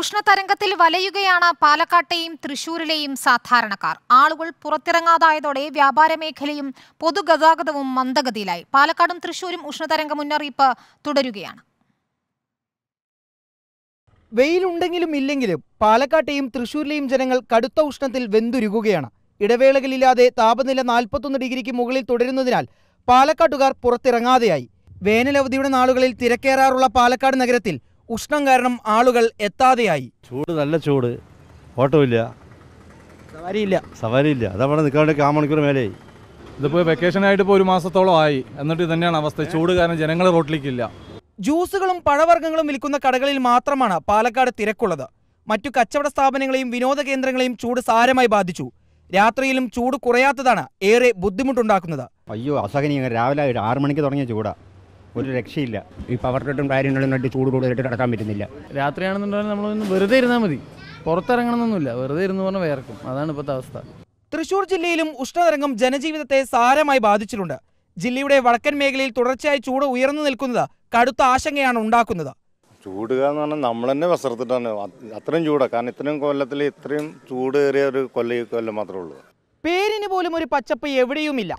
ഉഷ്ണതരംഗത്തിൽ വലയുകയാണ് പാലക്കാട്ടെയും തൃശൂരിലെയും സാധാരണക്കാർ ആളുകൾ പുറത്തിറങ്ങാതായതോടെ വ്യാപാര മേഖലയും പൊതുഗതാഗതവും മന്ദഗതിയിലായി പാലക്കാടും തൃശൂരും ഉഷ്ണതരംഗ മുന്നറിയിപ്പ് തുടരുകയാണ് വെയിലുണ്ടെങ്കിലും ഇല്ലെങ്കിലും പാലക്കാട്ടെയും തൃശൂരിലെയും ജനങ്ങൾ കടുത്ത ഉഷ്ണത്തിൽ വെന്തുരുകുകയാണ് ഇടവേളകളില്ലാതെ താപനില നാൽപ്പത്തൊന്ന് ഡിഗ്രിക്ക് മുകളിൽ തുടരുന്നതിനാൽ പാലക്കാട്ടുകാർ പുറത്തിറങ്ങാതെയായി വേനലവധിയുടെ നാളുകളിൽ തിരക്കേറാറുള്ള പാലക്കാട് നഗരത്തിൽ ഉഷ്ണം കാരണം ആളുകൾ എത്താതെയായി ചൂട് നല്ല ചൂട് ഓട്ടോ ഇല്ല സവാരിയില്ല സവാരിയില്ല അതവിടെ നിൽക്കാണ്ട് ആ മണിക്കൂർ മേലെയായി ഇതിപ്പോൾ വെക്കേഷനായിട്ട് ഇപ്പോൾ ഒരു മാസത്തോളം ആയി എന്നിട്ട് തന്നെയാണ് അവസ്ഥ ചൂട് കാരണം ജനങ്ങൾ റോട്ടിലേക്കില്ല ജ്യൂസുകളും പഴവർഗ്ഗങ്ങളും വിൽക്കുന്ന കടകളിൽ മാത്രമാണ് പാലക്കാട് തിരക്കുള്ളത് മറ്റു കച്ചവട സ്ഥാപനങ്ങളെയും വിനോദ കേന്ദ്രങ്ങളെയും ചൂട് സാരമായി ബാധിച്ചു രാത്രിയിലും ചൂട് കുറയാത്തതാണ് ഏറെ ബുദ്ധിമുട്ടുണ്ടാക്കുന്നത് അയ്യോ അസഹനീയ രാവിലെ ആറു മണിക്ക് തുടങ്ങിയ ചൂടാ ഒരു രക്ഷയില്ല ഈ പവർ കട്ടും കാര്യങ്ങളും നട്ട് ചൂട് കൂടുതലായിട്ട് കിടക്കാൻ പറ്റുന്നില്ല രാത്രിയാണെന്നുണ്ടെങ്കിൽ നമ്മളൊന്ന് വെറുതെ ഇരുന്നാൽ മതി പുറത്തിറങ്ങണമെന്നൊന്നുമില്ല വെറുതെ ഇരുന്ന് പറഞ്ഞാൽ വേർക്കും അതാണ് ഇപ്പോഴത്തെ അവസ്ഥ തൃശൂർ ജില്ലയിലും ഉഷ്ണതരംഗം ജനജീവിതത്തെ സാരമായി ബാധിച്ചിട്ടുണ്ട് ജില്ലയുടെ വടക്കൻ മേഖലയിൽ തുടർച്ചയായി ചൂട് ഉയർന്നു നിൽക്കുന്നത് കടുത്ത ആശങ്കയാണ് ഉണ്ടാക്കുന്നത് ചൂടുക എന്ന് പറഞ്ഞാൽ നമ്മൾ തന്നെ വസ്ത്രത്തിട്ടാണ് അത്രയും ചൂടാണ് കാരണം ഇത്രയും കൊല്ലത്തിൽ ഇത്രയും ചൂടേറിയ ഒരു കൊല്ല കൊല്ലം മാത്രമേ ഉള്ളൂ പേരിന് പോലും ഒരു പച്ചപ്പ് എവിടെയുമില്ല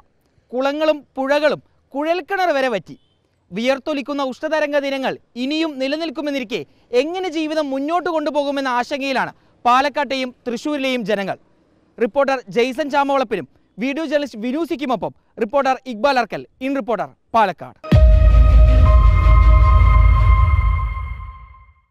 കുളങ്ങളും പുഴകളും കുഴൽക്കിണർ വരെ പറ്റി വിയർത്തൊലിക്കുന്ന ഉഷ്ണതരംഗ ദിനങ്ങൾ ഇനിയും നിലനിൽക്കുമെന്നിരിക്കെ എങ്ങനെ ജീവിതം മുന്നോട്ട് കൊണ്ടുപോകുമെന്ന ആശങ്കയിലാണ് പാലക്കാട്ടെയും തൃശ്ശൂരിലെയും ജനങ്ങൾ റിപ്പോർട്ടർ ജെയ്സൺ ചാമവളപ്പിനും വീഡിയോ ജേർണലിസ്റ്റ് വിനൂസിക്കുമൊപ്പം reporter Iqbal Arkkal in reporter Palakkad